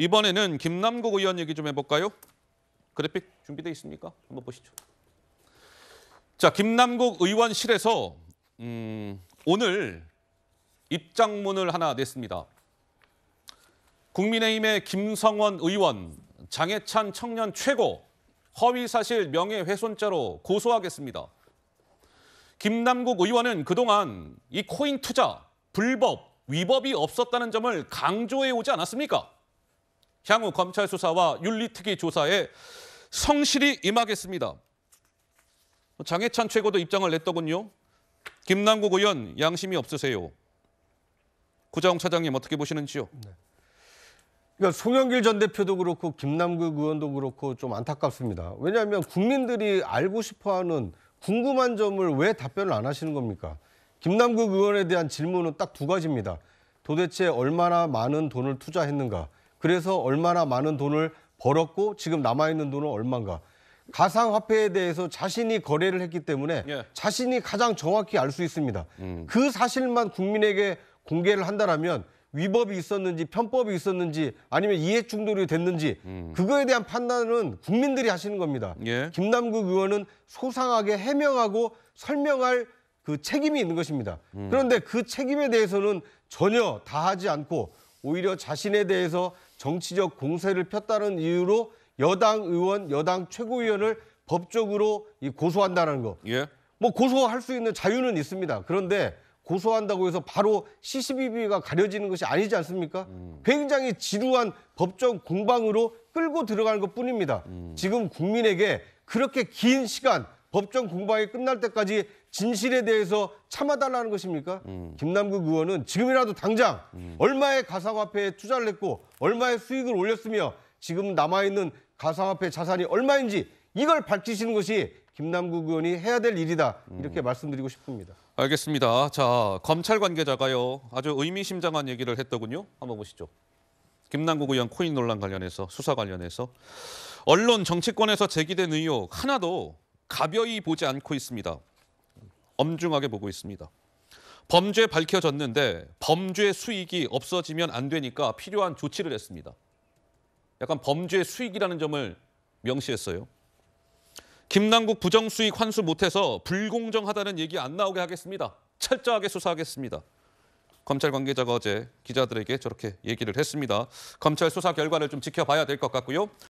이번에는 김남국 의원 얘기 좀 해볼까요? 그래픽 준비돼 있습니까? 한번 보시죠. 자, 김남국 의원실에서 음, 오늘 입장문을 하나 냈습니다. 국민의힘의 김성원 의원, 장해찬 청년 최고, 허위사실 명예훼손죄로 고소하겠습니다. 김남국 의원은 그동안 이 코인 투자, 불법, 위법이 없었다는 점을 강조해오지 않았습니까? 향후 검찰 수사와 윤리특위 조사에 성실히 임하겠습니다. 장해찬 최고도 입장을 냈더군요. 김남국 의원 양심이 없으세요. 구자홍 차장님 어떻게 보시는지요? 네. 그러니까 송영길 전 대표도 그렇고 김남국 의원도 그렇고 좀 안타깝습니다. 왜냐하면 국민들이 알고 싶어하는 궁금한 점을 왜 답변을 안 하시는 겁니까? 김남국 의원에 대한 질문은 딱 두 가지입니다. 도대체 얼마나 많은 돈을 투자했는가? 그래서 얼마나 많은 돈을 벌었고 지금 남아있는 돈은 얼마인가. 가상화폐에 대해서 자신이 거래를 했기 때문에 예. 자신이 가장 정확히 알 수 있습니다. 음. 그 사실만 국민에게 공개를 한다라면 위법이 있었는지 편법이 있었는지 아니면 이해 충돌이 됐는지 음. 그거에 대한 판단은 국민들이 하시는 겁니다. 예. 김남국 의원은 소상하게 해명하고 설명할 그 책임이 있는 것입니다. 음. 그런데 그 책임에 대해서는 전혀 다하지 않고 오히려 자신에 대해서 정치적 공세를 폈다는 이유로 여당 의원, 여당 최고위원을 법적으로 고소한다는 거. 예. 뭐 고소할 수 있는 자유는 있습니다. 그런데 고소한다고 해서 바로 CCBB가 가려지는 것이 아니지 않습니까? 음. 굉장히 지루한 법적 공방으로 끌고 들어가는 것 뿐입니다. 음. 지금 국민에게 그렇게 긴 시간 법정 공방이 끝날 때까지 진실에 대해서 참아달라는 것입니까? 음. 김남국 의원은 지금이라도 당장 음. 얼마의 가상화폐에 투자를 했고 얼마의 수익을 올렸으며 지금 남아있는 가상화폐 자산이 얼마인지 이걸 밝히시는 것이 김남국 의원이 해야 될 일이다 음. 이렇게 음. 말씀드리고 싶습니다. 알겠습니다. 자 검찰 관계자가요 아주 의미심장한 얘기를 했더군요. 한번 보시죠. 김남국 의원 코인 논란 관련해서 수사 관련해서 언론 정치권에서 제기된 의혹 하나도 가벼이 보지 않고 있습니다. 엄중하게 보고 있습니다. 범죄 밝혀졌는데 범죄 수익이 없어지면 안 되니까 필요한 조치를 했습니다. 약간 범죄 수익이라는 점을 명시했어요. 김남국 부정수익 환수 못해서 불공정하다는 얘기 안 나오게 하겠습니다. 철저하게 수사하겠습니다. 검찰 관계자가 어제 기자들에게 저렇게 얘기를 했습니다. 검찰 수사 결과를 좀 지켜봐야 될 것 같고요.